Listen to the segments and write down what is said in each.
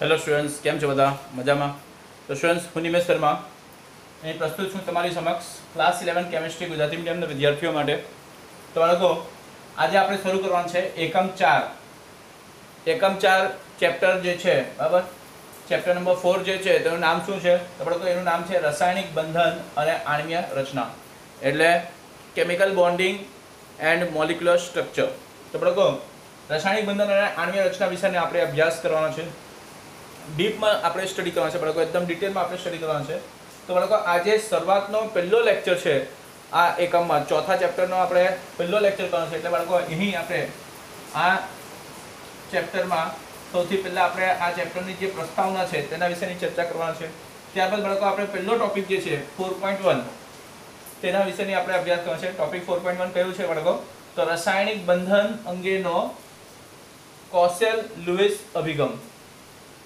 hello students કેમ છો બધા મજામાં તો સ્ટુડન્ટ્સ હું નિમેશ શર્મા અહીં પ્રસ્તુત છું તમારી સમક્ષ ક્લાસ ઇલેવન કેમેસ્ટ્રી ગુજરાતી મીડિયમના વિદ્યાર્થીઓ માટે તો બાળકો આજે આપણે શરૂ કરવાનું છે એકમ ચાર એકમ ચાર ચેપ્ટર જે છે બરાબર ચેપ્ટર નંબર ફોર જે છે તેનું નામ શું છે તો બાળકો એનું નામ છે રાસાયણિક બંધન અને આણમીય રચના એટલે chemical bonding and molecular structure તો બાળકો રાસાયણિક બંધન અને આણ્વીય રચના વિશેને આપણે અભ્યાસ કરવાનો છે ડીપમાં આપણે સ્ટડી કરવાનું છે બાળકો એકદમ ડિટેલમાં આપણે સ્ટડી કરવાનું છે તો બાળકો આજે શરૂઆતનો પહેલો લેક્ચર છે આ એકમમાં ચોથા ચેપ્ટરનો આપણે પહેલો લેક્ચર કરવાનો છે એટલે બાળકો અહીં આપણે આ ચેપ્ટરમાં સૌથી પહેલાં આપણે આ ચેપ્ટરની જે પ્રસ્તાવના છે તેના વિશેની ચર્ચા કરવાની છે ત્યારબાદ બાળકો આપણે પહેલો ટોપિક જે છે ફોર પોઈન્ટ વન તેના વિશેની આપણે અભ્યાસ કરવાનો છે ટોપિક ફોર પોઈન્ટ વન કયું છે બાળકો તો રાસાયણિક બંધન અંગેનો કોસેલ લુઇસ અભિગમ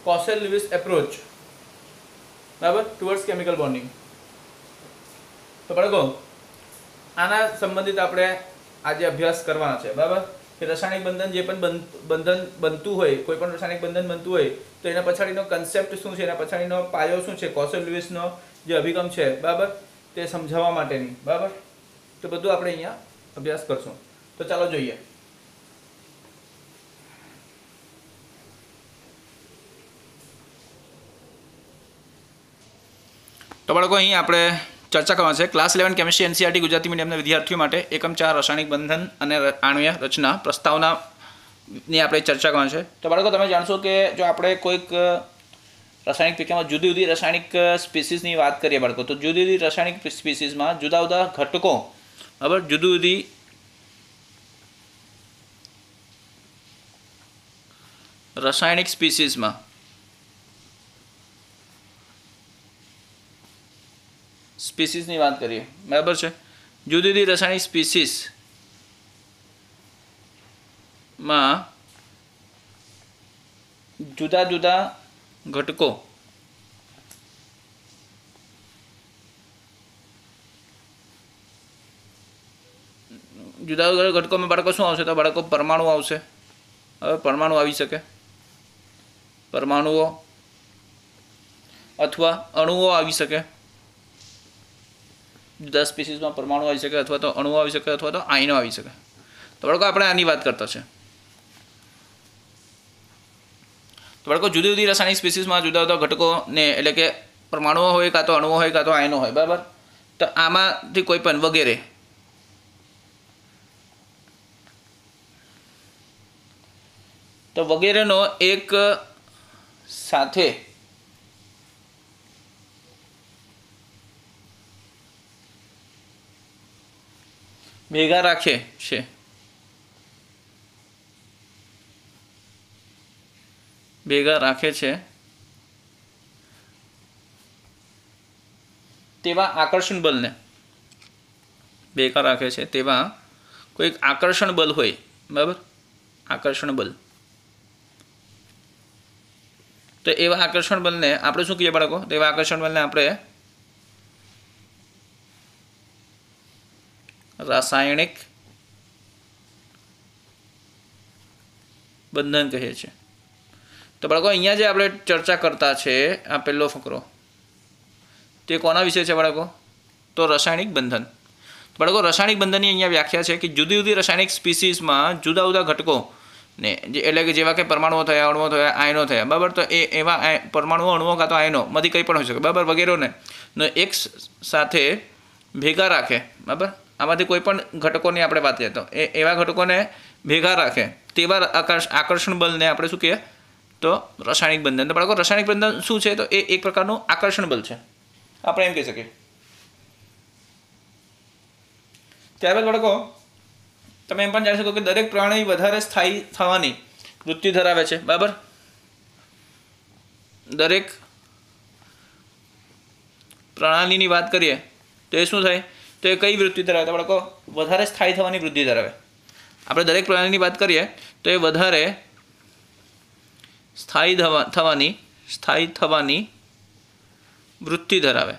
કોસેલ લ્યુઇસ એપ્રોચ બરાબર ટુવર્ડ્સ કેમિકલ બોન્ડિંગ તો બાળકો આના સંબંધિત આપણે આજે અભ્યાસ કરવાના છે બરાબર કે રસાયણિક બંધન જે પણ બંધન બનતું હોય કોઈ પણ રાસાયણિક બંધન બનતું હોય તો એના પછાડીનો કન્સેપ્ટ શું છે એના પછાડીનો પાયો શું છે કોસેલ લ્યુઇસનો જે અભિગમ છે બરાબર તે સમજાવવા માટેની બરાબર તો બધું આપણે અહીંયા અભ્યાસ કરશું તો ચાલો જોઈએ તો બાળકો અહીં આપણે ચર્ચા કરવા છે class eleven chemistry NCERT Gujarati મીડિયમના વિદ્યાર્થીઓ માટે એકમ ચાર રાસાયણિક બંધન અને આણ્વીય રચના પ્રસ્તાવના ની આપણે ચર્ચા કરવા છે તો બાળકો તમે જાણશો કે જો આપણે કોઈક રાસાયણિક વિજ્ઞાનમાં જુદી જુદી રાસાયણિક સ્પીસીસની વાત કરીએ બાળકો તો જુદી જુદી રાસાયણિક સ્પીસીસમાં જુદા જુદા ઘટકો બરાબર જુદી જુદી રાસાયણિક સ્પીસીસમાં સ્પીસીસની વાત કરીએ બરાબર છે જુદી જુદી રસાયણિક સ્પીસીસ જુદા જુદા ઘટકો જુદા જુદા ઘટકોમાં બાળકો શું આવશે તો બાળકો પરમાણુ આવશે હવે પરમાણુ આવી શકે પરમાણુઓ અથવા અણુઓ આવી શકે દસ સ્પીસીસમાં પરમાણુ આવી શકે અથવા તો અણુ આવી શકે અથવા તો આયનો આવી શકે તો બાળકો આપણે આની વાત કરતા છે તો બાળકો જુદી જુદી રાસાયણિક સ્પીસીસમાં જુદા જુદા ઘટકોને એટલે કે પરમાણુઓ હોય કાં તો અણુઓ હોય કાં તો આયનો હોય બરાબર તો આમાંથી કોઈ પણ વગેરે તો વગેરેનો એક સાથે ભેગા રાખે છે ભેગા રાખે છે તેવા આકર્ષણ બલને ભેગા રાખે છે તેવા કોઈક આકર્ષણ બલ હોય બરાબર આકર્ષણ બલ તો એવા આકર્ષણ બલને આપણે શું કહીએ બાળકો તો એવા આકર્ષણ બલને આપણે રાસાયણિક બંધન કહે છે તો બાળકો અહીંયા જે આપણે ચર્ચા કરતા છે આ પહેલો ફકરો તે કોના વિશે છે બાળકો તો રાસાયણિક બંધન બાળકો રાસાયણિક બંધનની અહીંયા વ્યાખ્યા છે કે જુદી જુદી રાસાયણિક સ્પીસીસમાં જુદા જુદા ઘટકો ને એટલે કે જેવા કે પરમાણુઓ થયા અણુઓ થયા આયનો થયા બરાબર તો એ એવા પરમાણુઓ અણુઓ કાં તો આયનો માંથી કંઈ પણ હોઈ શકે બરાબર વગેરેને એક સાથે ભેગા રાખે બરાબર આમાંથી કોઈ પણ ઘટકોની આપણે વાત કરીએ તો એ એવા ઘટકોને ભેગા રાખે તેવા આકર્ષણ બલને આપણે શું કહીએ તો રસાયણિક બંધન તો બાળકો રસાયણિક બંધન શું છે તો એ એક પ્રકારનું આકર્ષણ બલ છે આપણે એમ કહી શકીએ ત્યારબાદ બાળકો તમે એમ પણ જાણી શકો કે દરેક પ્રાણી વધારે સ્થાયી થવાની વૃત્તિ ધરાવે છે બરાબર દરેક પ્રણાલીની વાત કરીએ તો એ શું થાય તો એ કઈ વૃત્તિ ધરાવે તો બાળકો વધારે સ્થાયી થવાની વૃદ્ધિ ધરાવે આપણે દરેક પ્રાણીની વાત કરીએ તો એ વધારે સ્થાયી થવાની સ્થાયી થવાની વૃત્તિ ધરાવે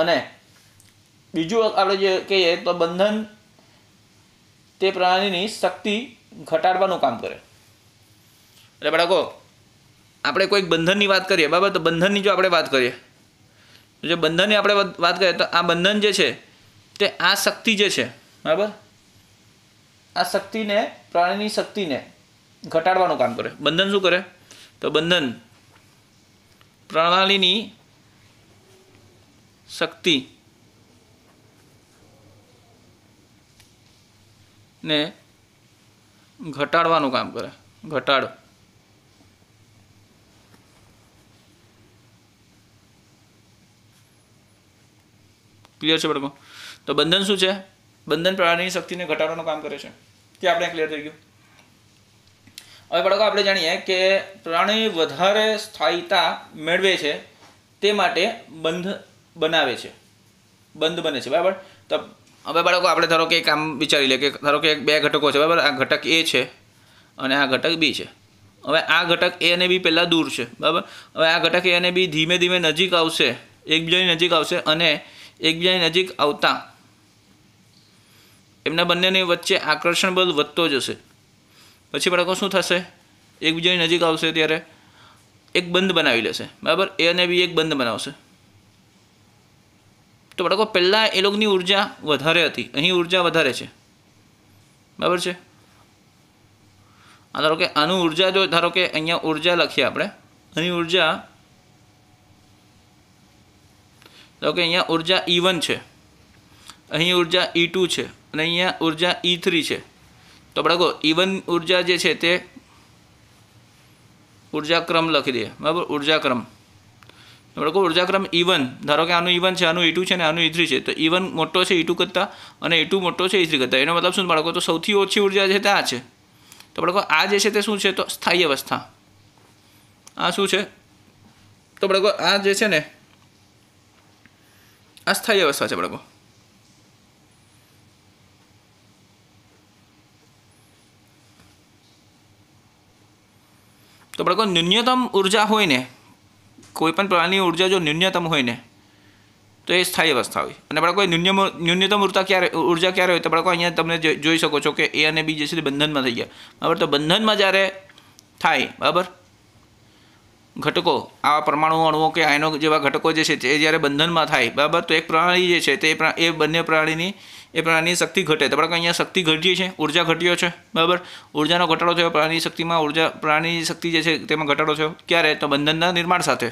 અને બીજું આપણે જે કહીએ તો બંધન તે પ્રાણીની શક્તિ ઘટાડવાનું કામ કરે એટલે બાળકો આપણે કોઈક બંધનની વાત કરીએ બરાબર તો બંધનની જો આપણે વાત કરીએ જો બંધનની આપણે વાત કરીએ તો આ બંધન જે છે તે આ શક્તિ જે છે બરાબર આ શક્તિને પ્રાણીની શક્તિને ઘટાડવાનું કામ કરે બંધન શું કરે તો બંધન પ્રણાલીની શક્તિ ને ઘટાડવાનું કામ કરે ઘટાડો ક્લિયર છે બાળકો તો બંધન શું છે બંધન પ્રાણીની શક્તિને ઘટાડવાનું કામ કરે છે તે આપણે ક્લિયર થઈ ગયું હવે બાળકો આપણે જાણીએ કે પ્રાણી વધારે સ્થાયીતા મેળવે છે તે માટે બંધ બનાવે છે બંધ બને છે બરાબર તો હવે બાળકો આપણે ધારો કે કામ વિચારી લે કે ધારો કે બે ઘટકો છે બરાબર આ ઘટક એ છે અને આ ઘટક બી છે હવે આ ઘટક એ અને બી પહેલાં દૂર છે બરાબર હવે આ ઘટક એ અને બી ધીમે ધીમે નજીક આવશે એકબીજાની નજીક આવશે અને એકબીજાની નજીક આવતા એમના બંનેની વચ્ચે આકર્ષણ બળ વધતો જશે પછી બાળકો શું થશે એકબીજાની નજીક આવશે ત્યારે એક બંધ બનાવી લેશે બરાબર એ અને બી એક બંધ બનાવશે તો બાળકો પહેલાં એ લોકોની ઉર્જા વધારે હતી અહીં ઉર્જા વધારે છે બરાબર છે આ ધારો કે આનું ઉર્જા જો ધારો કે અહીંયા ઉર્જા લખીએ આપણે અહીં ઉર્જા તો કે અહીંયા ઉર્જા ઈ e છે અહીં ઉર્જા ઈ e ટુ છે અને અહીંયા ઉર્જા ઈ e થ્રી છે તો આપણે કહો ઈવન ઉર્જા જે છે તે ઉર્જા લખી દઈએ બરાબર ઉર્જા ક્રમ આપણે ઉર્જા ક્રમ ઈવન ધારો કે આનું ઈવન છે આનું ઈ છે ને આનું ઈ છે તો ઈવન મોટો છે ઈ ટુ કરતાં અને ઈ મોટો છે ઈ થ્રી કરતાં એનો મતલબ શું બાળકો તો સૌથી ઓછી ઉર્જા છે તે આ છે તો બાળકો આ જે છે તે શું છે તો સ્થાયી અવસ્થા આ શું છે તો બાળકો આ જે છે ને ಅಸ್ಥಾಯಿ અવસ્થા છે ಬಡಗು તો બાળકો ન્યૂનતમ ઉર્જા હોય ને કોઈપણ પ્રાણીની ઉર્જા જો ન્યૂનતમ હોય ને તો એ સ્થાયી અવસ્થા હોય અને બાળકો ન્યૂનતમ ન્યૂનતમ ઉર્જા ક્યારે ઉર્જા ક્યારે હોય તો બાળકો અહીંયા તમે જોઈ શકો છો કે એ અને બી જે છે બંધનમાં થઈ ગયા બરાબર તો બંધનમાં જ્યારે થાય બરાબર ઘટકો આવા પરમાણુ અણુઓ કે આયનો જેવા ઘટકો જે છે તે જ્યારે બંધનમાં થાય બરાબર તો એક પ્રણાલી જે છે તે એ બંને પ્રણાલીની એ પ્રાણીની શક્તિ ઘટે તો આપણે અહીંયા શક્તિ ઘટી છે ઉર્જા ઘટ્યો છે બરાબર ઉર્જાનો ઘટાડો થયો પ્રાણીની શક્તિમાં ઉર્જા પ્રાણીની શક્તિ જે છે તેમાં ઘટાડો થયો ક્યારે તો બંધનના નિર્માણ સાથે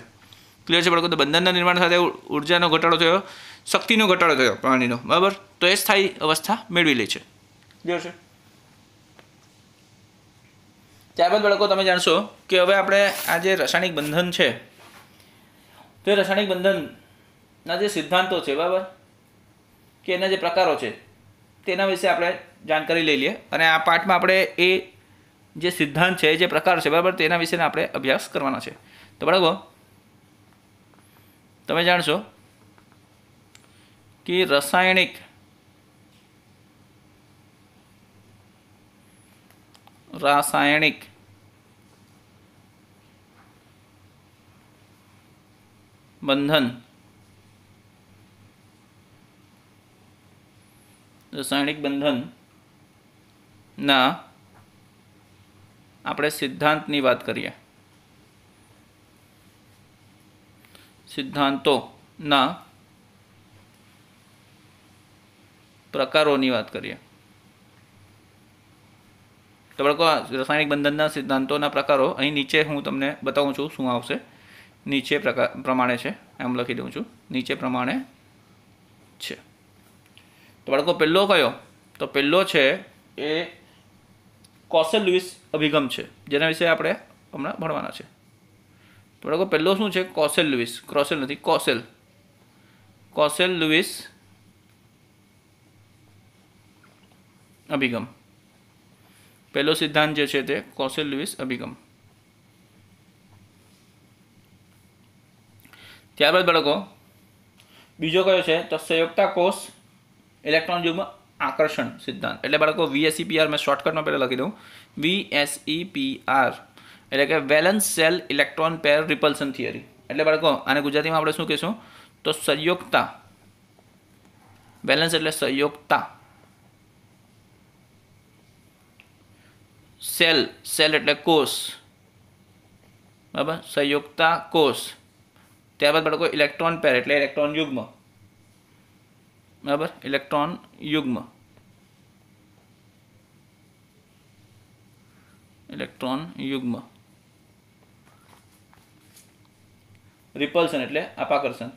ક્લિયર છે બાળકો તો બંધનના નિર્માણ સાથે ઉર્જાનો ઘટાડો થયો શક્તિનો ઘટાડો થયો પ્રાણીનો બરાબર તો એ સ્થાયી અવસ્થા મેળવી લે છે ક્લિયર છે ત્યારબાદ બાળકો તમે જાણશો કે હવે આપણે આ જે રાસાયણિક બંધન છે તે રાસાયણિક બંધનના જે સિદ્ધાંતો છે બરાબર કે એના જે પ્રકારો છે તેના વિશે આપણે જાણકારી લઈ લઈએ અને આ પાઠમાં આપણે એ જે સિદ્ધાંત છે જે પ્રકાર છે બરાબર તેના વિશેના આપણે અભ્યાસ કરવાના છે તો બરાબર તમે જાણશો કે રાસાયણિક રાસાયણિક બંધન રાસાયણિક બંધન ના આપણે સિદ્ધાંતની વાત કરીએ સિદ્ધાંતોના પ્રકારોની વાત કરીએ તો બાળકો રાસાયણિક બંધનના સિદ્ધાંતોના પ્રકારો અહીં નીચે હું તમને બતાવું છું શું આવશે નીચે પ્રકાર પ્રમાણે છે એમ લખી દઉં છું નીચે પ્રમાણે છે તો બાળકો પહેલો કયો તો પહેલો છે એ કોસેલ લુઇસ અભિગમ છે જેના વિશે આપણે હમણાં ભણવાના છે તો બાળકો પહેલો શું છે કોસેલ લુઇસ ક્રોસેલ નથી કોસેલ કોસેલ લુઇસ અભિગમ પહેલો સિદ્ધાંત જે છે તે કોસેલ લુઇસ અભિગમ ત્યારબાદ બાળકો બીજો કયો છે તો સંયુક્તા કોષ ઇલેક્ટ્રોન યુગમાં આકર્ષણ સિદ્ધાંત એટલે બાળકો વીએસઈપીઆર e મેં શોર્ટકટમાં પહેલાં લખી દઉં પીઆર e એટલે કે valence shell electron pair repulsion theory એટલે બાળકો આને ગુજરાતીમાં આપણે શું કહેશું તો સંયોગતા વેલેન્સ એટલે સંયોગતા સેલ સેલ એટલે કોષ બરાબર સંયુક્તા કોષ ત્યારબાદ બાળકો ઇલેક્ટ્રોન પેર એટલે ઇલેક્ટ્રોન યુગ્મ બરાબર ઇલેક્ટ્રોન યુગ્મ ઇલેક્ટ્રોન યુગ્મ રિપલ્સન એટલે અપાકર્ષણ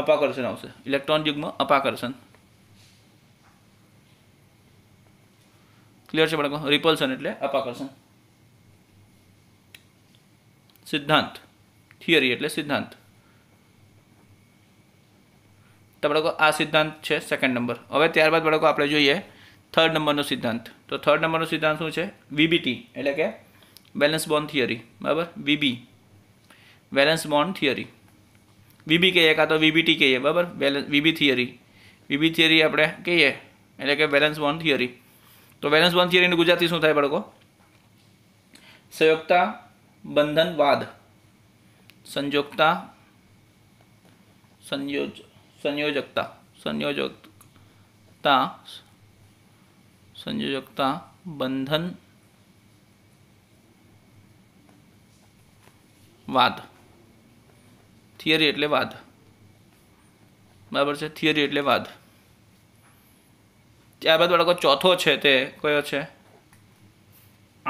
અપાકર્ષણ આવશે ઇલેક્ટ્રોન યુગ્મ અપાકર્ષણ ક્લિયર છે બાળકો રિપલ્સન એટલે અપાકર્ષણ સિદ્ધાંત થિયરી એટલે સિદ્ધાંત તો બાળકો આ સિદ્ધાંત છે સેકન્ડ નંબર હવે ત્યારબાદ બાળકો આપણે જોઈએ થર્ડ નંબરનો સિદ્ધાંત તો થર્ડ નંબરનો સિદ્ધાંત શું છે વીબીટી એટલે કે બેલેન્સ બોન્ડ થિયરી બરાબર VB valence bond theory VB કહીએ કાં તો વીબીટી કહીએ બરાબર valence VB theory VB theory આપણે કહીએ એટલે કે બેલેન્સ બોન્ડ થિયરી તો વેલેન્સ બંધ થિયરીની ગુજરાતી શું થાય બાળકો સંયોગતા બંધનવાદ સંયોગતા સંયોજ સંયોજકતા સંયોજકતા સંયોજકતા બંધન વાદ થિયરી એટલે વાદ બરાબર છે થિયરી એટલે વાદ ત્યારબાદ બાળકો ચોથો છે તે કયો છે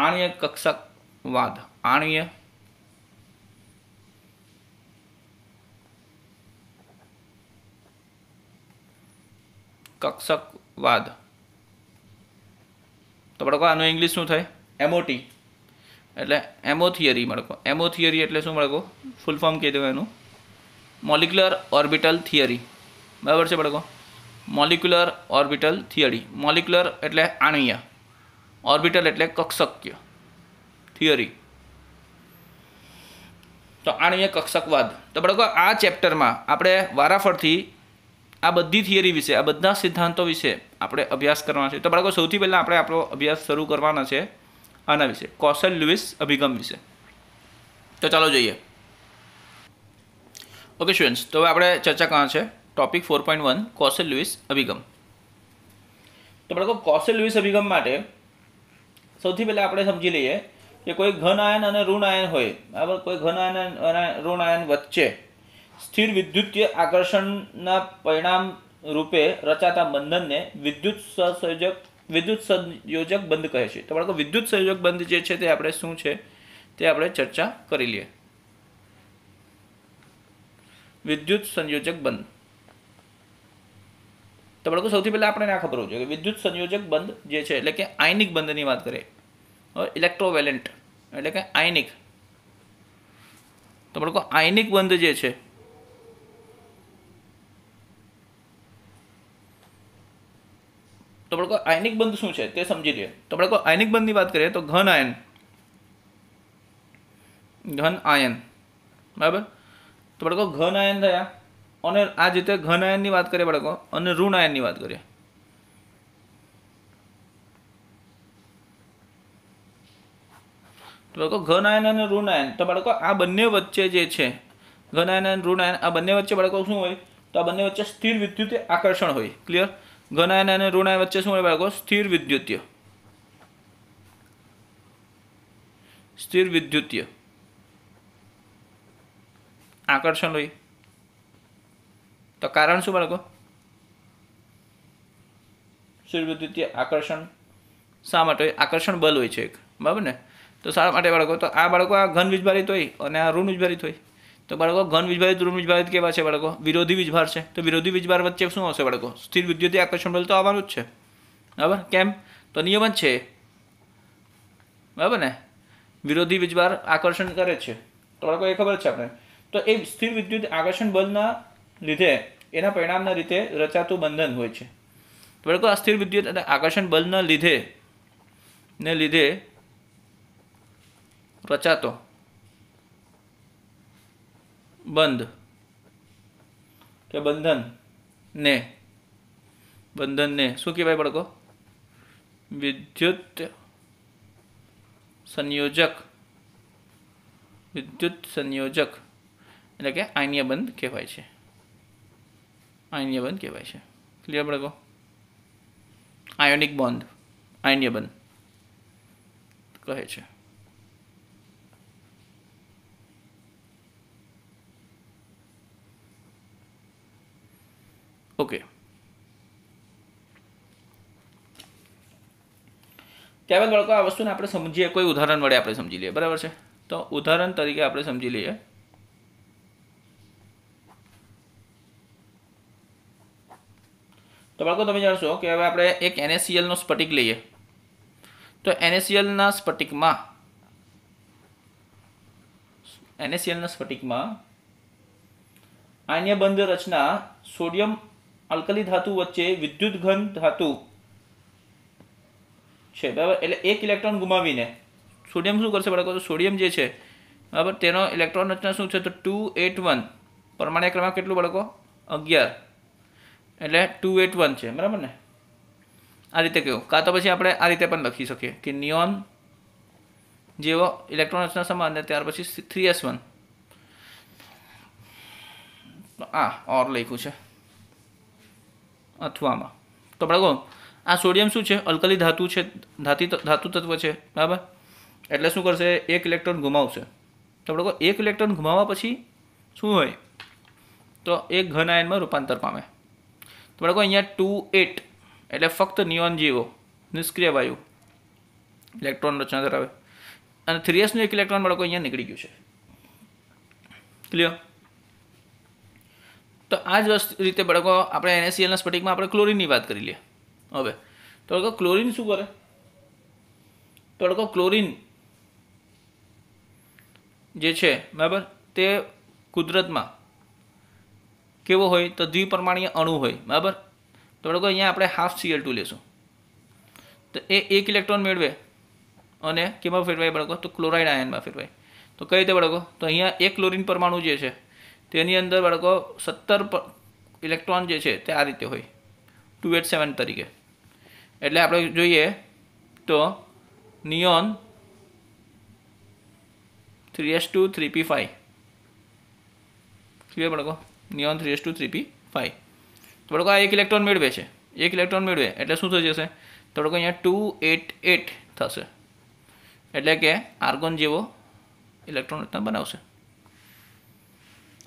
આણ્ય કક્ષકવાદ વાદ આણ્ય કક્ષક તો બાળકો આનું ઇંગ્લિશ શું થાય એમઓટી એટલે એમો થિયરી બાળકો એમો થિયરી એટલે શું બાળકો ફૂલ ફોર્મ કહી એનું મોલિક્યુલર ઓર્બિટલ થિયરી બરાબર છે બાળકો મોલિક્યુલર ઓર્બિટલ થિયરી મોલિક્યુલર એટલે આણ્ય ઓર્બિટલ એટલે કક્ષક્ય થિયરી તો આણ્ય કક્ષકવાદ તો બાળકો આ ચેપ્ટરમાં આપણે વારાફરથી આ બધી થિયરી વિશે આ બધા સિદ્ધાંતો વિશે આપણે અભ્યાસ કરવાના છે તો બાળકો સૌથી પહેલાં આપણે આપણો અભ્યાસ શરૂ કરવાના છે આના વિશે કોશલ લ્યુઇસ અભિગમ વિશે તો ચાલો જોઈએ ઓકે સ્ટુડન્ટ્સ તો હવે આપણે ચર્ચા કરવા છે topic four point one Kossel Lewis અભિગમ તો બાળકો કોસેલ લુઇસ અભિગમ માટે સૌથી પહેલાં આપણે સમજી લઈએ કે કોઈ ઘન આયન અને ઋણ આયન હોય બરાબર કોઈ ઘન આયન અને ઋણ આયન વચ્ચે સ્થિર વિદ્યુતીય આકર્ષણના પરિણામ રૂપે રચાતા બંધનને વિદ્યુત સહસંયોજક વિદ્યુત સંયોજક બંધ કહે છે તો બાળકો વિદ્યુત સંયોજક બંધ જે છે તે આપણે શું છે તે આપણે ચર્ચા કરી લઈએ વિદ્યુત સંયોજક બંધ તો બાળકો સૌથી પહેલાં આપણે આ ખબર જોઈએ કે વિદ્યુત સંયોજક બંધ જે છે એટલે કે આયનિક બંધની વાત કરીએ ઇલેક્ટ્રોવેલેન્ટ એટલે કે આયનિક તો બાળકો આયનિક બંધ જે છે તો બાળકો આયનિક બંધ શું છે તે સમજી લઈએ તો બાળકો આયનિક બંધની વાત કરીએ તો ઘન આયન ઘન આયન બરાબર તો બાળકો ઘન આયન થયા અને આ જ રીતે ઘનાયનની વાત કરીએ બાળકો અને ઋણાયનની વાત કરીએ બાળકો ઘનાયન અને ઋણાયન તો બાળકો આ બંને વચ્ચે જે છે ઘન આયન અને ઋણ આ બંને વચ્ચે બાળકો શું હોય તો આ બંને વચ્ચે સ્થિર વિદ્યુતીય આકર્ષણ હોય ક્લિયર ઘન આયન અને ઋણ વચ્ચે શું હોય બાળકો સ્થિર વિદ્યુતીય સ્થિર વિદ્યુતીય આકર્ષણ હોય તો કારણ શું બાળકો સૂર્યવિદ્યુતીય આકર્ષણ શા માટે આકર્ષણ બલ હોય છે એક બરાબર ને તો શા માટે બાળકો તો આ બાળકો આ ઘન વીજભારિત હોય અને આ ઋણ વીજભારિત હોય તો બાળકો ઘન વીજભારિત ઋણ વીજભારિત કેવા છે બાળકો વિરોધી વીજભાર છે તો વિરોધી વીજભાર વચ્ચે શું હશે બાળકો સ્થિર વિદ્યુતીય આકર્ષણ બલ તો આવવાનું જ છે બરાબર કેમ તો નિયમ જ છે બરાબર ને વિરોધી વીજભાર આકર્ષણ કરે છે તો બાળકો એ ખબર છે આપણે તો એ સ્થિર વિદ્યુત આકર્ષણ બલના લીધે એના પરિણામના રીતે રચાતું બંધન હોય છે બરાબર અસ્થિર વિદ્યુત અને આકર્ષણ બળના લીધે ને લીધે રચાતો બંધ કે બંધન ને બંધનને શું કહેવાય બળકો વિદ્યુત સંયોજક વિદ્યુત સંયોજક એટલે કે આયનીય બંધ કહેવાય છે આયનીય બંધ કહેવાય છે ક્લિયર બળકો આયોનિક બોન્ડ આયનીય બંધ કહે છે ઓકે ત્યારબાદ બાળકો આ વસ્તુને આપણે સમજીએ કોઈ ઉદાહરણ વડે આપણે સમજી લઈએ બરાબર છે તો ઉદાહરણ તરીકે આપણે સમજી લઈએ તો બાળકો તમે જાણશો કે હવે આપણે એક એનએસીએલનો સ્ફટિક લઈએ તો એનએસીએલના સ્ફટિકમાં એનએસીએલના સ્ફટિકમાં આન્યબંધ રચના સોડિયમ આલ્કલી ધાતુ વચ્ચે વિદ્યુત ઘન ધાતુ છે બરાબર એટલે એક ઇલેક્ટ્રોન ગુમાવીને સોડિયમ શું કરશે બાળકો તો સોડિયમ જે છે બરાબર તેનો ઇલેક્ટ્રોન રચના શું છે તો ટુ એટ વન પરમાણ્ય ક્રમાંક કેટલું બાળકો અગિયાર એટલે ટુ એટ વન છે બરાબર ને આ રીતે કહ્યું કાં તો પછી આપણે આ રીતે પણ લખી શકીએ કે નિયોન જેવો ઇલેક્ટ્રોન રચના સમાન અને ત્યાર પછી થ્રી એસ વન આ ઓર લખ્યું છે અથવામાં તો બરાબર આ સોડિયમ શું છે અલ્કલી ધાતુ છે ધાતી ધાતુ તત્વ છે બરાબર એટલે શું કરશે એક ઇલેક્ટ્રોન ગુમાવશે તો બરાબર એક ઇલેક્ટ્રોન ગુમાવવા પછી શું હોય તો એક ઘન આયનમાં રૂપાંતર પામે તો બાળકો અહીંયા ટુ એટ એટલે ફક્ત નિયોન જીવો નિષ્ક્રિય વાયુ ઇલેક્ટ્રોન રચના ધરાવે અને થ્રી એસનું એક ઇલેક્ટ્રોન બાળકો અહીંયા નીકળી ગયું છે ક્લિયર તો આ જ રીતે બાળકો આપણે એનએસીએલના સ્ફટિકમાં આપણે ક્લોરિનની વાત કરી લઈએ હવે તો બાળકો ક્લોરિન શું કરે તો બાળકો ક્લોરિન જે છે બરાબર તે કુદરતમાં કેવો હોય તો દ્વિપરમાણીય અણુ હોય બરાબર તો બાળકો અહીંયા આપણે હાફ સીએલ ટુ લેશું તો એ એક ઇલેક્ટ્રોન મેળવે અને કેમાં ફેરવાય બળકો તો ક્લોરાઇડ આયનમાં ફેરવાય તો કઈ રીતે બળકો તો અહીંયા એક ક્લોરિન પરમાણુ જે છે તેની અંદર બાળકો સત્તર ઇલેક્ટ્રોન જે છે તે આ રીતે હોય ટુ એટ સેવન તરીકે એટલે આપણે જોઈએ તો neon three S two three P five clear બળકો neon three S two three P five તો બાળકો આ એક ઇલેક્ટ્રોન મેળવે છે એક ઇલેક્ટ્રોન મેળવે એટલે શું થઈ જશે તો બાળકો અહીંયા ટુ એટ એટ થશે એટલે કે આર્ગોન જેવો ઇલેક્ટ્રોન રચના બનાવશે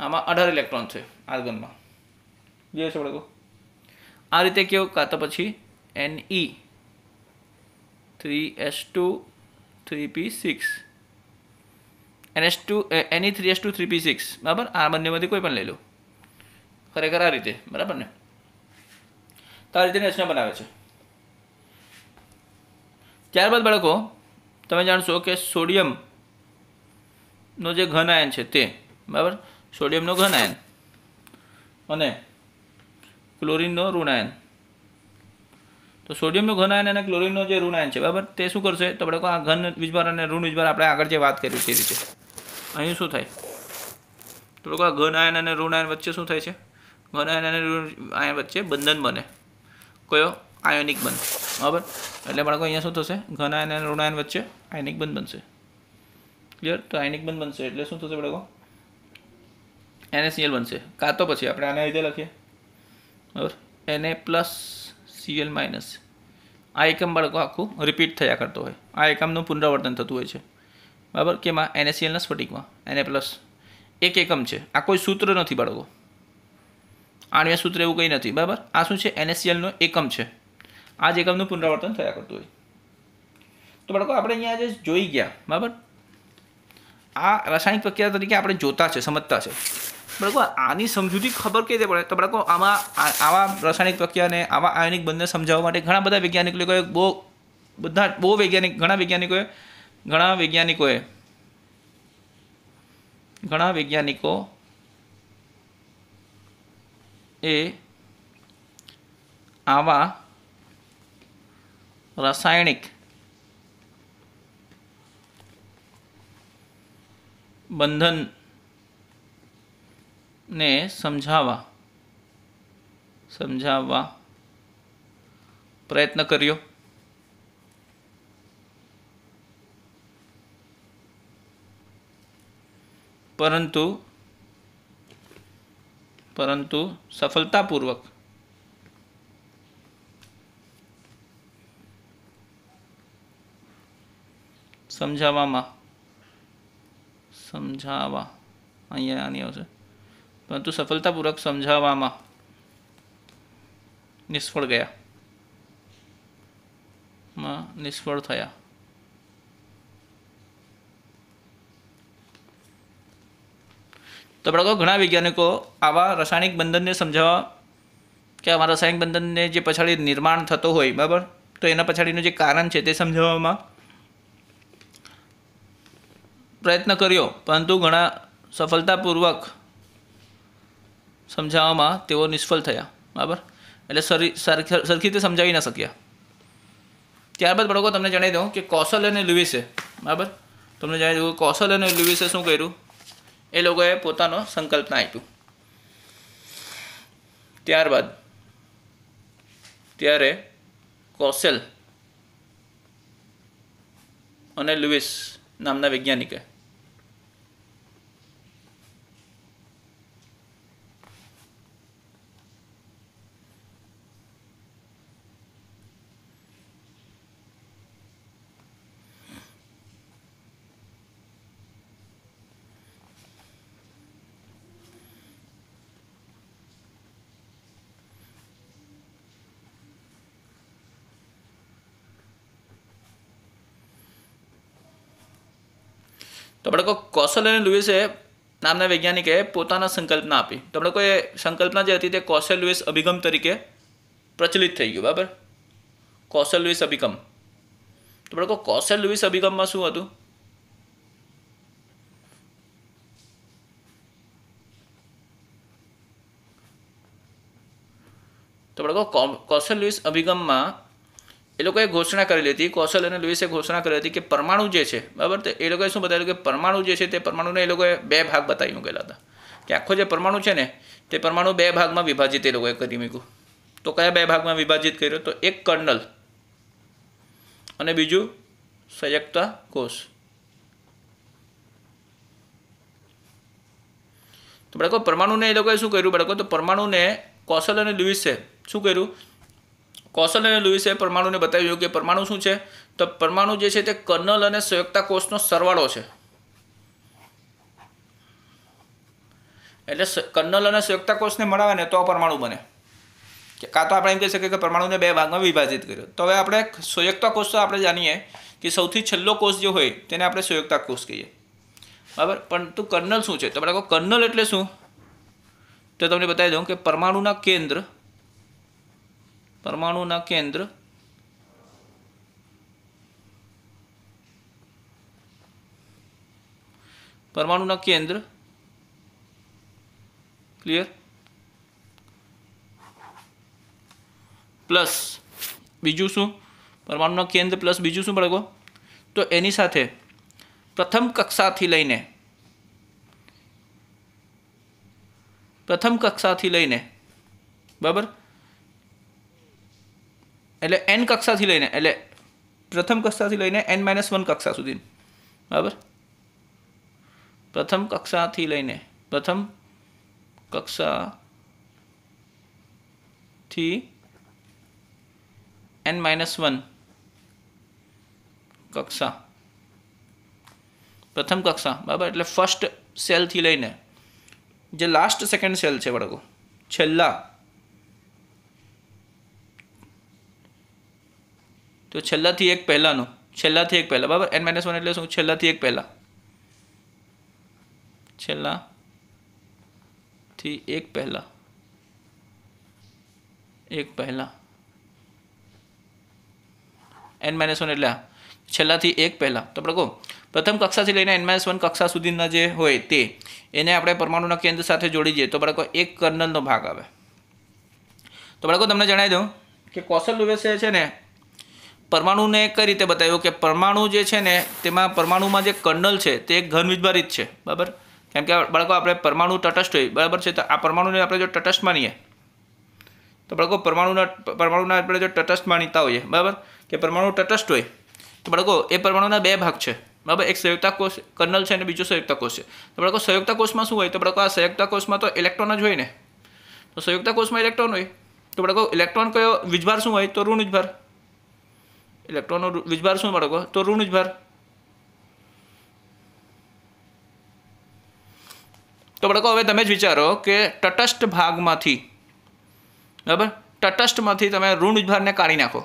આમાં અઢાર ઇલેક્ટ્રોન છે આર્ગોનમાં જે છે બાળકો આ રીતે કેવો કાં તો પછી N E three S two three P six N S two એની three S two three P six બરાબર આ બંનેમાંથી કોઈ પણ લઈ લો ખરેખર આ રીતે બરાબર ને તો આ રીતે રચના બનાવે છે ત્યારબાદ બાળકો તમે જાણશો કે સોડિયમનો જે ઘન આયન છે તે બરાબર સોડિયમનો ઘન આયન અને ક્લોરિનનો ઋણાયન તો સોડિયમનો ઘન આયન અને ક્લોરિનનો જે ઋણાયન છે બરાબર તે શું કરશે તો આપણે આ ઘન વિજભાર અને ઋણ વિજભાર આપણે આગળ જે વાત કરી તે રીતે અહીં શું થાય તો લોકો આ ઘન આયન અને ઋણાયન વચ્ચે શું થાય છે ઘન આયન અને આયન વચ્ચે બંધન બને કયો આયોનિક બંધ બરાબર એટલે બાળકો અહીંયા શું થશે ઘન આયન અને ઋણ વચ્ચે આયનિક બંધ બનશે ક્લિયર તો આયનિક બંધ બનશે એટલે શું થશે બાળકો એનએસીએલ બનશે કાં તો પછી આપણે આના લીધે લખીએ બરાબર એને પ્લસ સીએલ માઇનસ આ એકમ બાળકો આખું રિપીટ થયા કરતો હોય આ એકમનું પુનરાવર્તન થતું હોય છે બરાબર કેમાં એનએસીએલના સ્ફટિકમાં એને પ્લસ એક એકમ છે આ કોઈ સૂત્ર નથી બાળકો આણ્વીય સૂત્ર એવું કંઈ નથી બરાબર આ શું છે એનએસસીએલનો એકમ છે આ જ એકમનું પુનરાવર્તન થયા કરતું હોય તો બાળકો આપણે અહીંયા આજે જોઈ ગયા બરાબર આ રાસાયણિક પ્રક્રિયા તરીકે આપણે જોતા છે સમજતા છે બાળકો આની સમજૂતી ખબર કઈ રીતે પડે તો બાળકો આમાં આવા રાસાયણિક પ્રક્રિયાને આવા આયનિક બંધને સમજાવવા માટે ઘણા બધા વૈજ્ઞાનિકોએ બહુ બધા બહુ વૈજ્ઞાનિક ઘણા વૈજ્ઞાનિકોએ ઘણા વૈજ્ઞાનિકોએ ઘણા વૈજ્ઞાનિકો એ આવા રાસાયણિક બંધનને સમજાવવા સમજાવવા પ્રયત્ન કર્યો પરંતુ પરંતુ સફળતાપૂર્વક સમજાવવામાં સમજાવવા અહીંયા આની આવશે પરંતુ સફળતાપૂર્વક સમજાવવામાં નિષ્ફળ ગયા નિષ્ફળ થયા તો આપણે ઘણા વૈજ્ઞાનિકો આવા રાસાયણિક બંધનને સમજાવવા કે આવા રાસાયણિક બંધનને જે પછાડી નિર્માણ થતો હોય બરાબર તો એના પછાડીનું જે કારણ છે તે સમજાવવામાં પ્રયત્ન કર્યો પરંતુ ઘણા સફળતાપૂર્વક સમજાવવામાં તેઓ નિષ્ફળ થયા બરાબર એટલે સરી સરખી રીતે સમજાવી ન શક્યા ત્યારબાદ બાળકો તમને જણાવી દઉં કે કૌશલ અને લુવિસે બરાબર તમને જણાવી દઉં કૌશલ અને લુવિસે શું કર્યું એ લોકોએ પોતાનો સંકલ્પના આપ્યું ત્યારબાદ ત્યારે કોસેલ અને લુઇસ નામના વૈજ્ઞાનિકે તો આપણે કહો કોસલ અને લુઇસે નામના વૈજ્ઞાનિકે પોતાના સંકલ્પના આપી તો આપણે કોઈ સંકલ્પના જે હતી તે કોશલ લુઇસ અભિગમ તરીકે પ્રચલિત થઈ ગયું બરાબર કોશલ લુઇસ અભિગમ તો આપણે કહો કોસલ લુઇસ અભિગમમાં શું હતું તો આપણે કહો કોસલ લુઇસ અભિગમમાં એ લોકોએ ઘોષણા કરેલી હતી કોસલ અને લુઇસે ઘોષણા કરી હતી કે પરમાણુ જે છે બરાબર એ લોકોએ શું બતાવ્યું કે પરમાણુ જે છે તે પરમાણુને એ લોકોએ બે ભાગ બતાવી મૂકેલા હતા કે આખો જે પરમાણુ છે ને તે પરમાણુ બે ભાગમાં વિભાજિત એ લોકોએ કરી મૂક્યું તો કયા બે ભાગમાં વિભાજિત કર્યો તો એક કર્નલ અને બીજું સંયુક્તા કોષ તો બાળકો પરમાણુને એ લોકોએ શું કર્યું બાળકો તો પરમાણુને કૌશલ અને લુઇસે શું કર્યું કોસલ અને લુઈસે પરમાણુને બતાવ્યું કે પરમાણુ શું છે તો પરમાણુ જે છે તે કર્નલ અને સંયુક્તા કોષનો સરવાળો છે એટલે કર્નલ અને સંયુક્તા કોષને મળાવે ને તો પરમાણુ બને કે કાં તો આપણે એમ કહી શકીએ કે પરમાણુને બે ભાગમાં વિભાજિત કર્યો તો હવે આપણે સંયુક્તા કોષ તો આપણે જાણીએ કે સૌથી છેલ્લો કોષ જે હોય તેને આપણે સંયુક્તા કોષ કહીએ બરાબર પરંતુ કર્નલ શું છે તો આપણે કર્નલ એટલે શું તો તમને બતાવી દઉં કે પરમાણુના કેન્દ્ર પરમાણુના કેન્દ્ર પરમાણુના કેન્દ્ર ક્લિયર પ્લસ બીજું શું પરમાણુના કેન્દ્ર પ્લસ બીજું શું બળગો તો એની સાથે પ્રથમ કક્ષાથી લઈને પ્રથમ કક્ષાથી લઈને બરાબર એટલે એન કક્ષાથી લઈને એટલે પ્રથમ કક્ષાથી લઈને એન માઇનસ વન કક્ષા સુધી બરાબર પ્રથમ કક્ષાથી લઈને પ્રથમ કક્ષાથી એન માઇનસ વન કક્ષા પ્રથમ કક્ષા બરાબર એટલે ફર્સ્ટ સેલથી લઈને જે લાસ્ટ સેકન્ડ સેલ છે બાળકો છેલ્લા તો છેલ્લાથી એક પહેલાંનો છેલ્લાથી એક પહેલાં બરાબર એન માઇનસ એટલે શું છેલ્લાથી એક પહેલાં છેલ્લાથી એક પહેલાં એક પહેલાં એન માઇનસ વન એટલે આ છેલ્લાથી એક પહેલાં તો આપણે કહો પ્રથમ કક્ષાથી લઈને એન માઇનસ વન કક્ષા સુધીના જે હોય તે એને આપણે પરમાણુના કેન્દ્ર સાથે જોડી જઈએ તો આપણે કહો એક કર્નલનો ભાગ આવે તો બાળકો તમને જણાવી દઉં કે કોશલ લુવેસે છે ને પરમાણુને કઈ રીતે બતાવ્યું કે પરમાણુ જે છે ને તેમાં પરમાણુમાં જે કર્નલ છે તે એક ઘન વિજભારિત છે બરાબર કેમ કે બાળકો આપણે પરમાણુ તટસ્થ હોય બરાબર છે તો આ પરમાણુને આપણે જો તટસ્થ માનીએ તો બાળકો પરમાણુના પરમાણુના આપણે જો તટસ્થ માનીતા હોઈએ બરાબર કે પરમાણુ તટસ્થ હોય તો બાળકો એ પરમાણુના બે ભાગ છે બરાબર એક સંયુક્તા કોષ કર્નલ છે અને બીજો સંયુક્તા કોષ છે તો બાળકો સંયુક્તા કોષમાં શું હોય તો બાળકો આ સંયુક્તા કોષમાં તો ઇલેક્ટ્રોન જ હોય ને તો સંયુક્તા કોષમાં ઇલેક્ટ્રોન હોય તો બાળકો ઇલેક્ટ્રોન કયો વિજભાર શું હોય તો ઋણ વિજભાર ઇલેક્ટ્રોનનો વીજભાર શું બાળકો તો ઋણ વીજભાર તો બાળકો હવે તમે જ વિચારો કે તટસ્થ ભાગમાંથી બરાબર તટસ્થમાંથી તમે ઋણ ઉજભારને કાઢી નાખો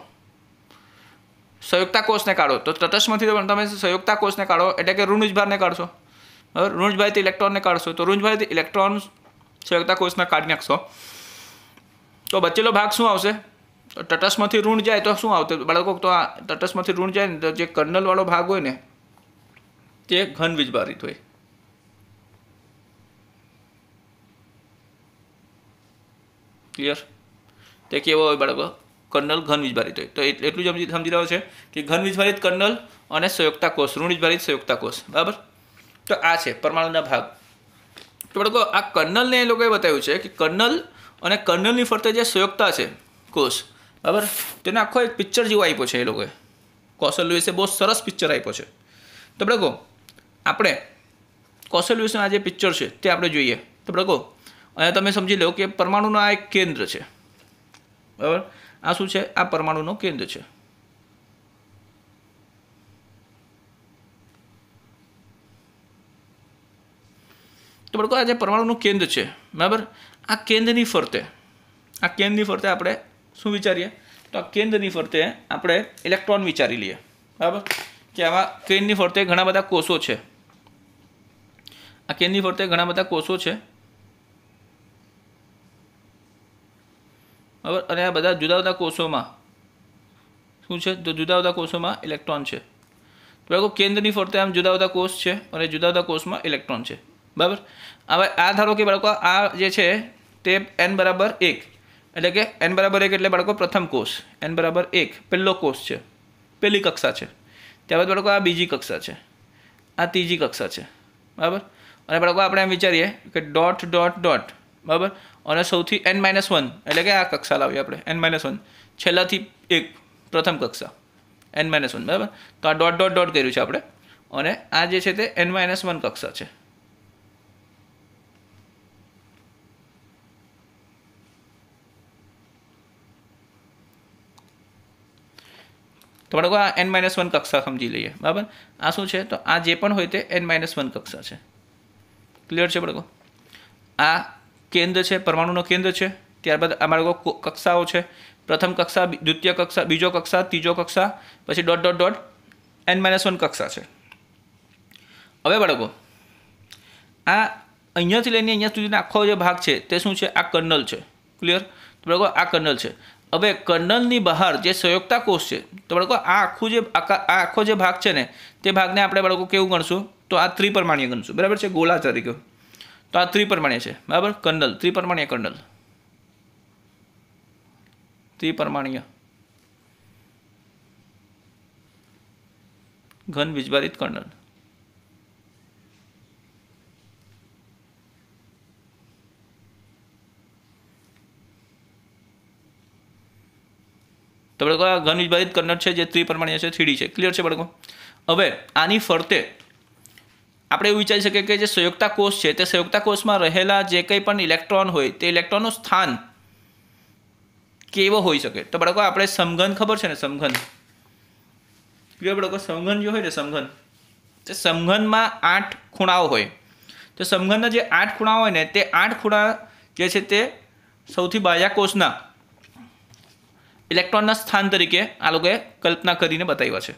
સંયુક્તા કોષને કાઢો તો તટસ્થમાંથી તમે સંયુક્તા કોષને કાઢો એટલે કે ઋણ ઉજભારને કાઢશો બરાબર ઋણભાઈથી ઇલેક્ટ્રોનને કાઢશો તો ઋણભાઈથી ઇલેક્ટ્રોન સંયુક્તા કોષને કાઢી નાખશો તો બચેલો ભાગ શું આવશે તો તટસ્થમાંથી ઋણ જાય તો શું આવતું બાળકો તો આ તટસ્થમાંથી ઋણ જાય ને તો જે કર્નલવાળો ભાગ હોય ને તે ઘન વીજભારિત હોય ક્લિયર તે કેવો હોય બાળકો કર્નલ ઘન વીજભારિત હોય તો એટલું જ સમજી સમજી રહ્યો છે કે ઘન વીજભારિત કર્નલ અને સંયુક્તા કોષ ઋણ વીજભારિત સંયુક્તા કોષ બરાબર તો આ છે પરમાણુના ભાગ તો બાળકો આ કર્નલને એ લોકોએ બતાવ્યું છે કે કર્નલ અને કર્નલની ફરતે જે સંયુક્તા છે કોષ બરાબર તેને આખો એક પિક્ચર જેવો આપ્યો છે એ લોકોએ કોસલ લુઇસે બહુ સરસ પિક્ચર આપ્યો છે તો આપણે આપણે કોસલ લુઇસનું આ જે પિક્ચર છે તે આપણે જોઈએ તો બળકો અહીંયા તમે સમજી લો કે પરમાણુનું આ એક કેન્દ્ર છે બરાબર આ શું છે આ પરમાણુનું કેન્દ્ર છે તો બળકો આ જે પરમાણુનું કેન્દ્ર છે બરાબર આ કેન્દ્રની ફરતે આ કેન્દ્રની ફરતે આપણે શું વિચારીએ તો આ કેન્દ્રની ફરતે આપણે ઇલેક્ટ્રોન વિચારી લઈએ બરાબર કે આવા કેન્દ્રની ફરતે ઘણા બધા કોષો છે આ કેન્દ્રની ફરતે ઘણા બધા કોષો છે બરાબર અને આ બધા જુદા જુદા કોષોમાં શું છે તો જુદા જુદા કોષોમાં ઇલેક્ટ્રોન છે બરાબર કેન્દ્રની ફરતે આમ જુદા જુદા કોષ છે અને જુદા જુદા કોષમાં ઇલેક્ટ્રોન છે બરાબર હવે આ ધારો કે બાળકો આ જે છે તે એન બરાબર એક એટલે કે એન બરાબર એક એટલે બાળકો પ્રથમ કોષ એન બરાબર એક પહેલો કોષ છે પહેલી કક્ષા છે ત્યારબાદ બાળકો આ બીજી કક્ષા છે આ ત્રીજી કક્ષા છે બરાબર અને બાળકો આપણે એમ વિચારીએ કે ડોટ ડોટ ડોટ બરાબર અને સૌથી એન માઇનસ વન એટલે કે આ કક્ષા લાવીએ આપણે એન માઇનસ વન છેલ્લાથી એક પ્રથમ કક્ષા એન માઇનસ વન બરાબર તો આ ડોટ ડોટ ડોટ કર્યું છે આપણે અને આ જે છે તે એન માઇનસ વન કક્ષા છે તો આપણે આ એન માઇનસ વન કક્ષા સમજી લઈએ બરાબર આ શું છે તો આ જે પણ હોય તે એન માઇનસ વન કક્ષા છે ક્લિયર છે બાળકો આ કેન્દ્ર છે પરમાણુનો કેન્દ્ર છે ત્યારબાદ આ બાળકો કક્ષાઓ છે પ્રથમ કક્ષા દ્વિતીય કક્ષા બીજો કક્ષા ત્રીજો કક્ષા પછી dot dot dot N minus one કક્ષા છે હવે બાળકો આ અહીંયાથી લઈને અહીંયા સુધીનો આખો જે ભાગ છે તે શું છે આ કર્નલ છે ક્લિયર તો બાળકો આ કર્નલ છે હવે કર્નલની બહાર જે સંયોગતા કોષ છે તો બાળકો આ આખું જે આ આખો જે ભાગ છે ને તે ભાગને આપણે બાળકો કેવું ગણશું તો આ ત્રિપરમાણીય ગણશું બરાબર છે ગોલા તરીકે તો આ ત્રિપરમાણીય છે બરાબર કર્નલ ત્રિપરમાણીય કર્નલ ત્રિપરમાણીય ઘન વિજભારિત કર્નલ તો બાળકો આ ઘન વિભાજિત કર્ણક છે જે ત્રિપરમાણીય છે થ્રીડી છે ક્લિયર છે બાળકો હવે આની ફરતે આપણે એવું વિચારી શકીએ કે જે સંયુક્તા કોષ છે તે સંયુક્તા કોષમાં રહેલા જે કંઈ પણ ઇલેક્ટ્રોન હોય તે ઇલેક્ટ્રોનનું સ્થાન કેવો હોઈ શકે તો બાળકો આપણે સમઘન ખબર છે ને સમઘન ક્લિયર બાળકો સમઘન જે હોય ને સમઘન તે સમઘનમાં આઠ ખૂણાઓ હોય તો સમઘનના જે આઠ ખૂણાઓ હોય ને તે આઠ ખૂણા જે છે તે સૌથી કોષના ઇલેક્ટ્રોનના સ્થાન તરીકે આ લોકોએ કલ્પના કરીને બતાવ્યા છે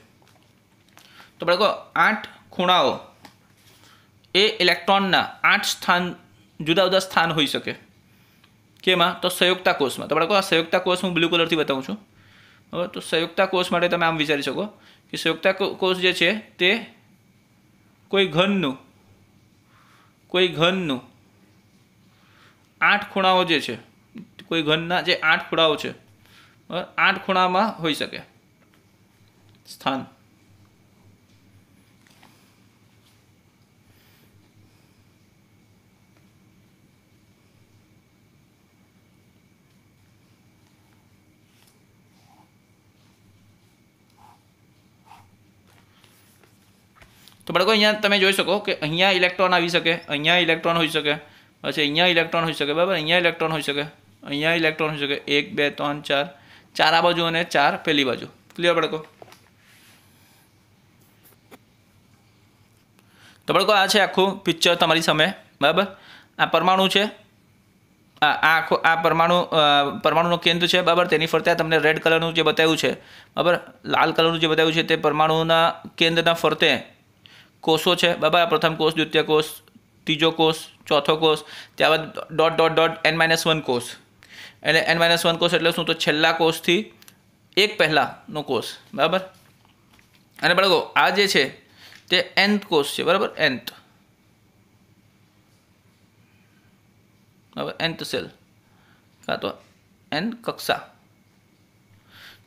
તો બાળકો આઠ ખૂણાઓ એ ઇલેક્ટ્રોનના આઠ સ્થાન જુદા જુદા સ્થાન હોઈ શકે કેમાં તો સંયુક્તા કોષમાં તો બાળકો આ સંયુક્તા કોષ હું બ્લુ કલરથી બતાવું છું બરાબર તો સંયુક્તા કોષ માટે તમે આમ વિચારી શકો કે સંયુક્તા કોષ જે છે તે કોઈ ઘનનું કોઈ ઘનનું આઠ ખૂણાઓ જે છે કોઈ ઘનના જે આઠ ખૂણાઓ છે और आठ खणा में हो सके स्थान तो बच्चों यहां तुम्हें જોઈ શકો કે અહીંયા ઇલેક્ટ્રોન આવી શકે અહીંયા ઇલેક્ટ્રોન હોઈ શકે પછી અહીંયા ઇલેક્ટ્રોન હોઈ શકે બરાબર અહીંયા ઇલેક્ટ્રોન હોઈ શકે અહીંયા ઇલેક્ટ્રોન હોઈ શકે 1 2 3 4 ચાર આ બાજુ અને ચાર પેલી બાજુ ક્લિયર બળકો તો બળકો આ છે આખું પિક્ચર તમારી સામે બરાબર આ પરમાણુ છે આ આખો આ પરમાણુ પરમાણુનો કેન્દ્ર છે બરાબર તેની ફરતે તમને રેડ કલરનું જે બતાવ્યું છે બરાબર લાલ કલરનું જે બતાવ્યું છે તે પરમાણુના કેન્દ્રના ફરતે કોષો છે બરાબર પ્રથમ કોષ દ્વિતીય કોષ ત્રીજો કોષ ચોથો કોષ ત્યારબાદ dot dot dot N minus one કોષ એટલે એન માઇનસ વન કોષ એટલે શું તો છેલ્લા કોષથી એક પહેલાંનો કોષ બરાબર અને બળગો આ જે છે તે એન્થ કોષ છે બરાબર એન્થ બરાબર એન્થ સેલ કાં તો એન કક્ષા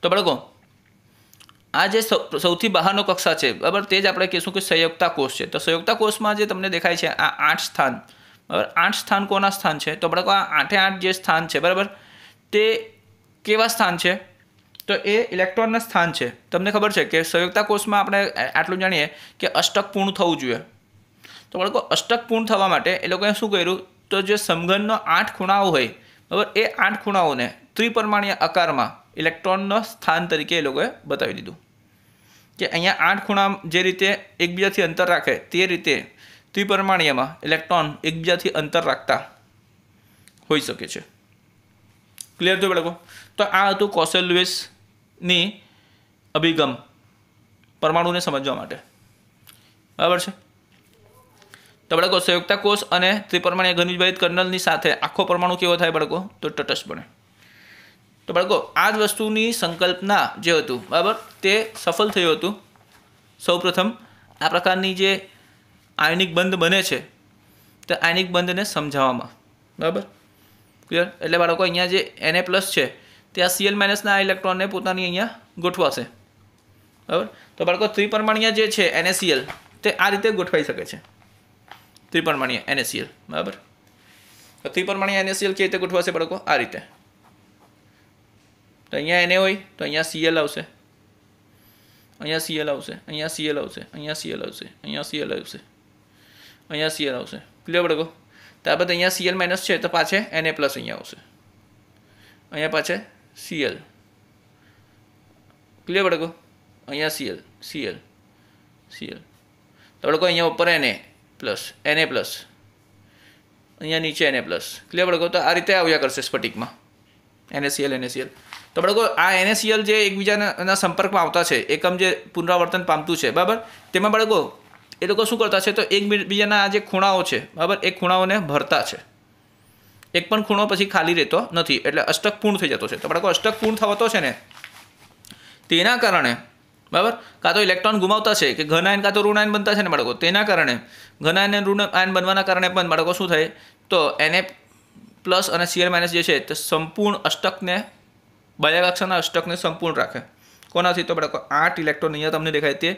તો બળગો આ જે સૌથી બહારનો કક્ષા છે બરાબર તે જ આપણે કહીશું કે સંયુક્તા કોષ છે તો સંયુક્તા કોષમાં જે તમને દેખાય છે આ આઠ સ્થાન બરાબર આઠ સ્થાન કોના સ્થાન છે તો આપણે કહો આઠે આઠ જે સ્થાન છે બરાબર તે કેવા સ્થાન છે તો એ ઇલેક્ટ્રોનના સ્થાન છે તમને ખબર છે કે સંયુક્તા કોષમાં આપણે આટલું જાણીએ કે અષ્ટક પૂર્ણ થવું જોઈએ તો બાળકો અષ્ટક પૂર્ણ થવા માટે એ લોકોએ શું કર્યું તો જે સમઘનનો આઠ ખૂણાઓ હોય બરાબર એ આઠ ખૂણાઓને ત્રિપરમાણીય આકારમાં ઇલેક્ટ્રોનનો સ્થાન તરીકે એ લોકોએ બતાવી દીધું કે અહીંયા આઠ ખૂણા જે રીતે એકબીજાથી અંતર રાખે તે રીતે ત્રિપરમાણીયમાં ઇલેક્ટ્રોન એકબીજાથી અંતર રાખતા હોઈ શકે છે ક્લિયર થયું બાળકો તો આ હતું કોસેલ અભિગમ પરમાણુને સમજવા માટે બરાબર છે તો બાળકો સંયુક્તા કોષ અને ત્રિપરમાણીય ઘનવિભાજિત કર્નલની સાથે આખો પરમાણુ કેવો થાય બાળકો તો તટસ્થ બને તો બાળકો આ જ વસ્તુની સંકલ્પના જે હતું બરાબર તે સફળ થયું હતું સૌપ્રથમ આ પ્રકારની જે આયનિક બંધ બને છે તો આયનિક બંધને સમજાવવામાં બરાબર ક્લિયર એટલે બાળકો અહીંયા જે એને પ્લસ છે તે આ સીએલ માઇનસના આ ઇલેક્ટ્રોનને પોતાની અહીંયા ગોઠવાશે બરાબર તો બાળકો ત્રિપરમાણીય જે છે એનએસીએલ તે આ રીતે ગોઠવાઈ શકે છે ત્રિપરમાણીય એનએસીએલ બરાબર તો ત્રિપરમાણીય એનએસીએલ કેવી રીતે ગોઠવાશે બાળકો આ રીતે તો અહીંયા એને હોય તો અહીંયા સીએલ આવશે અહીંયા સીએલ આવશે અહીંયા સીએલ આવશે અહીંયા સીએલ આવશે અહીંયા સીએલ આવશે અહીંયા સીએલ આવશે ક્લિયર પડે કહો બાદ અહીંયા સીએલ માઇનસ છે તો પાછે એને પ્લસ અહીંયા આવશે અહીંયા પાછે સીએલ ક્લિયર પડે અહીંયા સીએલ સીએલ સીએલ તો લોકો અહીંયા ઉપર એને પ્લસ એને પ્લસ અહીંયા નીચે એને પ્લસ ક્લિયર પડે તો આ રીતે આવ્યા કરશે સ્ફટિકમાં એનએસીએલ એનએસીએલ તો બાળકો આ એનએસીએલ જે એકબીજાના સંપર્કમાં આવતા છે એકમ જે પુનરાવર્તન પામતું છે બરાબર તેમાં બળગો એ લોકો શું કરતા છે તો એકબીજાના આ જે ખૂણાઓ છે બરાબર એ ખૂણાઓને ભરતા છે એક પણ ખૂણો પછી ખાલી રહેતો નથી એટલે અષ્ટક પૂર્ણ થઈ જતો છે તો બાળકો અષ્ટક પૂર્ણ થતો છે ને તેના કારણે બરાબર કાં તો ઇલેક્ટ્રોન ગુમાવતા છે કે ઘનાયન કાં તો ઋણાયન બનતા છે ને બાળકો તેના કારણે ઘનાયન અને ઋણ આયન બનવાના કારણે પણ બાળકો શું થાય તો એને પ્લસ અને સીએલ માઇનસ જે છે તે સંપૂર્ણ અષ્ટકને બયાકક્ષાના અષ્ટકને સંપૂર્ણ રાખે કોનાથી તો બાળકો આઠ ઇલેક્ટ્રોન અહીંયા તમને દેખાય તે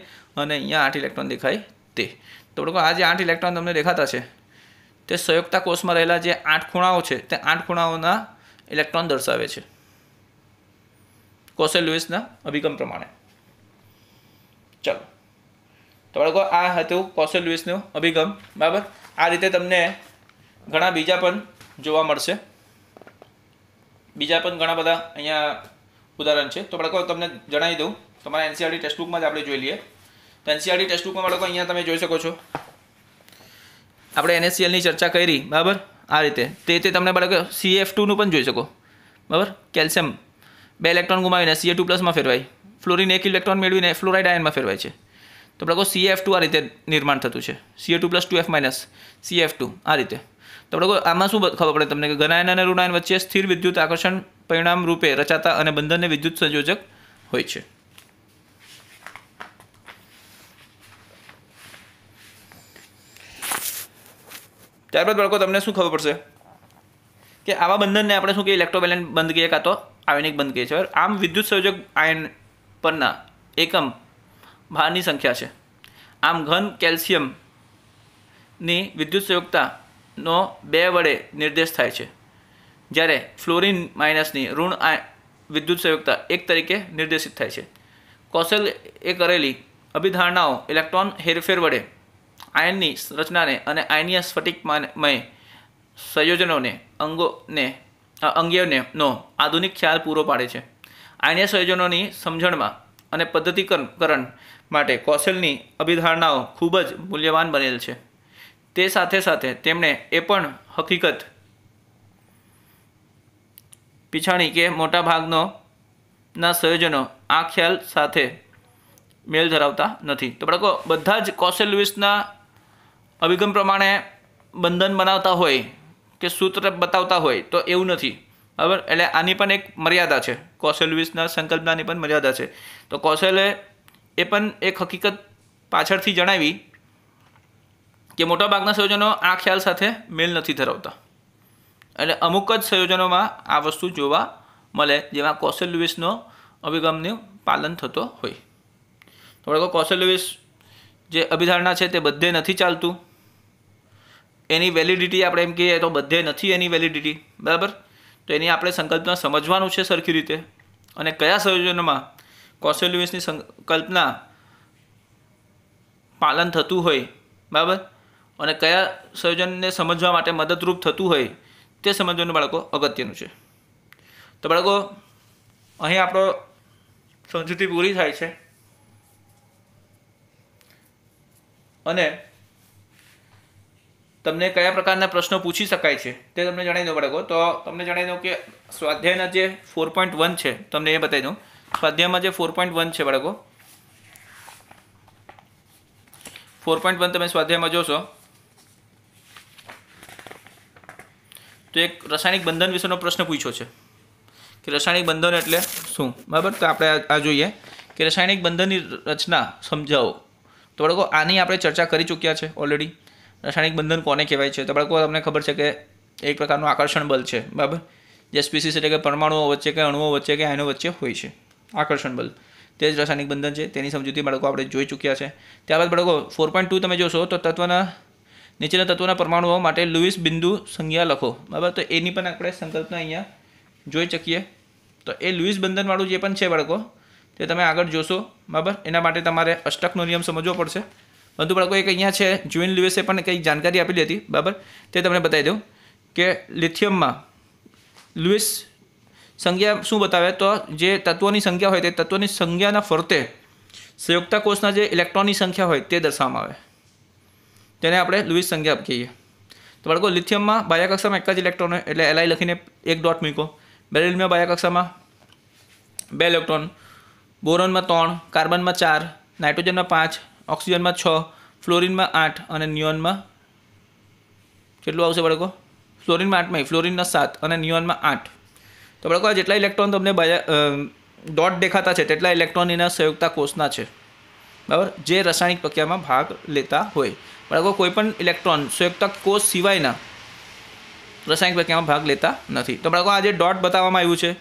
અને અહીંયા આઠ ઇલેક્ટ્રોન દેખાય તે તો બાળકો આ જે આઠ ઇલેક્ટ્રોન તમને દેખાતા છે તે સંયુક્તા કોષમાં રહેલા જે આઠ ખૂણાઓ છે તે આઠ ખૂણાઓના ઇલેક્ટ્રોન દર્શાવે છે કોસે લુઇસના અભિગમ પ્રમાણે ચલો તો બાળકો આ હતું કોસે લુઇસનું અભિગમ બરાબર આ રીતે તમને ઘણા બીજા પણ જોવા મળશે બીજા પણ ઘણા બધા અહીંયા ઉદાહરણ છે તો બાળકો તમને જણાવી દઉં તમારા એનસીઆરટી ટેક્સ્ટબુકમાં જ આપણે જોઈ લઈએ તો એનસીઆરટી ટેક્સ્ટ બુકમાં બાળકો અહીંયા તમે જોઈ શકો છો આપણે એનએસસીએલની ચર્ચા કરી બરાબર આ રીતે તે તે તમને બાળકો સીએફ ટુનું પણ જોઈ શકો બરાબર કેલ્શિયમ બે ઇલેક્ટ્રોન ગુમાવીને સીએ ટુ પ્લસમાં ફેરવાય ફ્લોરિન એક ઇલેક્ટ્રોન મેળવીને ફ્લોરાઇડ આયનમાં ફેરવાય છે તો બાળકો સીએફ ટુ આ રીતે નિર્માણ થતું છે CA two plus two F minus CF two આ રીતે તો બાળકો આમાં શું ખબર પડે તમને કે ગનાયન અને ઋણાયન વચ્ચે સ્થિર વિદ્યુત આકર્ષણ પરિણામ રૂપે રચાતા અને બંધનને વિદ્યુત સંયોજક હોય છે ત્યારબાદ બાળકો તમને શું ખબર પડશે કે આવા બંધનને આપણે શું કહીએ ઇલેક્ટ્રોવેલેન્ટ બંધ કહીએ કાં તો આયોનિક બંધ કહીએ છીએ આમ વિદ્યુત સંયોજક આયન પરના એકમ ભારની સંખ્યા છે આમ ઘન કેલ્શિયમની વિદ્યુત સંયોગતાનો બે વડે નિર્દેશ થાય છે જ્યારે ફ્લોરિન માઇનસની ઋણ વિદ્યુત સંયોગતા એક તરીકે નિર્દેશિત થાય છે કોશલ એ કરેલી અભિધારણાઓ ઇલેક્ટ્રોન હેરફેર વડે આયનની રચનાને અને આયનીય સ્ફટિકમય સંયોજનોને અંગોને અંગેને નો આધુનિક ખ્યાલ પૂરો પાડે છે આયનીય સંયોજનોની સમજણમાં અને પદ્ધતિકરણ માટે કૌશલની અભિધારણાઓ ખૂબ જ મૂલ્યવાન બનેલ છે તે સાથે સાથે તેમણે એ પણ હકીકત પીછાણી કે મોટાભાગનો ના સંયોજનો આ ખ્યાલ સાથે મેલ ધરાવતા નથી તો બાળકો બધા જ કોસેલ્યુઇસના અભિગમ પ્રમાણે બંધન બનાવતા હોય કે સૂત્ર બતાવતા હોય તો એવું નથી બરાબર એટલે આની પણ એક મર્યાદા છે કૌશલ સંકલ્પનાની પણ મર્યાદા છે તો કૌશલે એ પણ એક હકીકત પાછળથી જણાવી કે મોટાભાગના સંયોજનો આ ખ્યાલ સાથે મેલ નથી ધરાવતા એટલે અમુક જ સંયોજનોમાં આ વસ્તુ જોવા મળે જેમાં કૌશલ અભિગમનું પાલન થતો હોય થોડોક કૌશલ જે અભિધારણા છે તે બધે નથી ચાલતું એની વેલિડિટી આપણે એમ કહીએ તો બધે નથી એની વેલિડિટી બરાબર તો એની આપણે સંકલ્પના સમજવાનું છે સરખી રીતે અને કયા સંયોજનોમાં કોસેલ્યુએસની સંકલ્પના પાલન થતું હોય બરાબર અને કયા સંયોજનને સમજવા માટે મદદરૂપ થતું હોય તે સમજવાનું બાળકો અગત્યનું છે તો બાળકો અહીં આપણો સમજૂતી પૂરી થાય છે અને તમને કયા પ્રકારના પ્રશ્નો પૂછી શકાય છે તે તમને જણાવી દો બાળકો તો તમને જણાવી દઉં કે સ્વાધ્યાયના જે ફોર પોઈન્ટ વન છે તમને એ બતાવી દઉં સ્વાધ્યાયમાં જે ફોર પોઈન્ટ વન છે બાળકો ફોર પોઈન્ટ વન તમે સ્વાધ્યાયમાં જોશો તો એક રાસાયણિક બંધન વિશેનો પ્રશ્ન પૂછ્યો છે કે રાસાયણિક બંધન એટલે શું બરાબર તો આપણે આ જોઈએ કે રસાયણિક બંધનની રચના સમજાવો તો બાળકો આની આપણે ચર્ચા કરી ચૂક્યા છે ઓલરેડી રાસાયણિક બંધન કોને કહેવાય છે તો બાળકો તમને ખબર છે કે એક પ્રકારનું આકર્ષણ બલ છે બરાબર જે સ્પીસીસ એટલે કે પરમાણુઓ વચ્ચે કે અણુઓ વચ્ચે કે આયનો વચ્ચે હોય છે આકર્ષણ બલ તે જ રાસાયણિક બંધન છે તેની સમજૂતી બાળકો આપણે જોઈ ચૂક્યા છે ત્યારબાદ બાળકો ફોર પોઈન્ટ ટુ તમે જોશો તો તત્વના નીચેના તત્વના પરમાણુઓ માટે લુઈસ બિંદુ સંજ્ઞા લખો બરાબર તો એની પણ આપણે સંકલ્પના અહીંયા જોઈ શકીએ તો એ લુઈસ બંધનવાળું જે પણ છે બાળકો તે તમે આગળ જોશો બરાબર એના માટે તમારે અષ્ટકનો નિયમ સમજવો પડશે પરંતુ બાળકો એક અહીંયા છે જુએન લ્યુએસે પણ કંઈક જાણકારી આપેલી હતી બરાબર તે તમને બતાવી દઉં કે લિથિયમમાં લ્યુઇસ સંજ્ઞા શું બતાવે તો જે તત્વોની સંખ્યા હોય તે તત્વોની સંજ્ઞાના ફરતે સંયુક્તા કોષના જે ઇલેક્ટ્રોનની સંખ્યા હોય તે દર્શાવવામાં આવે તેને આપણે લ્યુઇસ સંખ્યા કહીએ તો બાળકો લિથિયમમાં બાહ્યકક્ષામાં એક જ ઇલેક્ટ્રોન હોય એટલે એલઆઈ લખીને એક ડોટ મૂકો બેરિલમાં બાહ્યકક્ષામાં બે ઇલેક્ટ્રોન બોરોનમાં ત્રણ કાર્બનમાં ચાર નાઇટ્રોજનમાં પાંચ ઓક્સિજનમાં છ ફ્લોરિનમાં આઠ અને નિયોનમાં કેટલું આવશે બાળકો ફ્લોરિનમાં આઠમાં ફ્લોરિનના સાત અને નિયોનમાં આઠ તો બાળકો આ જેટલા ઇલેક્ટ્રોન તમને ડોટ દેખાતા છે તેટલા ઇલેક્ટ્રોન એના સંયુક્તા કોષના છે બરાબર જે રાસાયણિક પ્રક્રિયામાં ભાગ લેતા હોય બાળકો કોઈપણ ઇલેક્ટ્રોન સંયુક્તા કોષ સિવાયના રાસાયણિક પ્રક્રિયામાં ભાગ લેતા નથી તો બાળકો આ જે ડોટ બતાવવામાં આવ્યું છે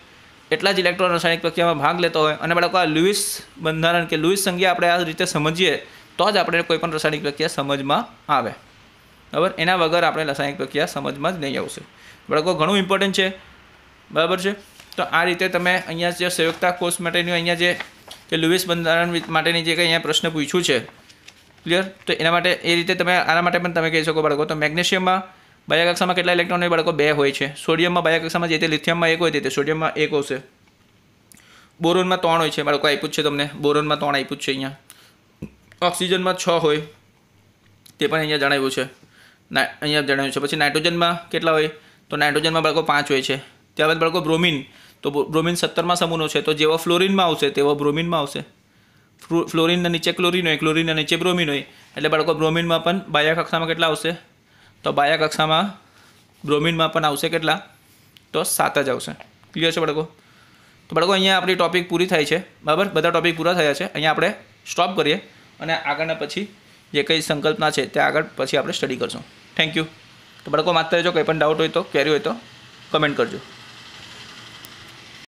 એટલા જ ઇલેક્ટ્રોન રાસાયણિક પ્રક્રિયામાં ભાગ લેતો હોય અને બાળકો આ લુઇસ બંધારણ કે લુઇસ સંજ્ઞા આપણે આ રીતે સમજીએ તો જ આપણે કોઈપણ રાસાયણિક પ્રક્રિયા સમજમાં આવે બરાબર એના વગર આપણે રાસાયણિક પ્રક્રિયા સમજમાં જ નહીં આવશે બાળકો ઘણું ઇમ્પોર્ટન્ટ છે બરાબર છે તો આ રીતે તમે અહીંયા જે સંયુક્તા કોર્સ માટેની અહીંયા જે કે લુઇસ બંધારણ માટેની જે કંઈ અહીંયા પ્રશ્ન પૂછ્યું છે ક્લિયર તો એના માટે એ રીતે તમે આના માટે પણ તમે કહી શકો બાળકો તો મેગ્નેશિયમમાં બાહ્યકક્ષામાં કેટલા ઇલેક્ટ્રોન હોય બાળકો બે હોય છે સોડિયમમાં બાહ્યકક્ષામાં જે તે લિથિયમમાં એક હોય તે સોડિયમમાં એક હશે બોરોનમાં ત્રણ હોય છે બાળકો આપ્યું છે તમને બોરોનમાં ત્રણ આપ્યું છે અહીંયા ઓક્સિજનમાં છ હોય તે પણ અહીંયા જણાવ્યું છે અહીંયા જણાવ્યું છે પછી નાઇટ્રોજનમાં કેટલા હોય તો નાઇટ્રોજનમાં બાળકો પાંચ હોય છે ત્યારબાદ બાળકો બ્રોમિન તો બ્રોમિન સત્તરમાં સમૂહનો છે તો જેવો ફ્લોરિનમાં આવશે તેવો બ્રોમિનમાં આવશે ફ્લોરિનના નીચે ક્લોરિન હોય ક્લોરિનના નીચે બ્રોમિન હોય એટલે બાળકો બ્રોમિનમાં પણ બાયા કક્ષામાં કેટલા આવશે તો બાયા કક્ષામાં બ્રોમિનમાં પણ આવશે કેટલા તો સાત જ આવશે ક્લિયર છે બાળકો તો બાળકો અહીંયા આપણી ટોપિક પૂરી થાય છે બરાબર બધા ટોપિક પૂરા થયા છે અહીંયા આપણે સ્ટોપ કરીએ અને આગળના પછી જે કંઈ સંકલ્પના છે તે આગળ પછી આપણે સ્ટડી કરશું થેન્ક યુ તો બાળકો માત્ર જો કંઈ પણ ડાઉટ હોય તો ક્વેરી હોય તો કમેન્ટ કરજો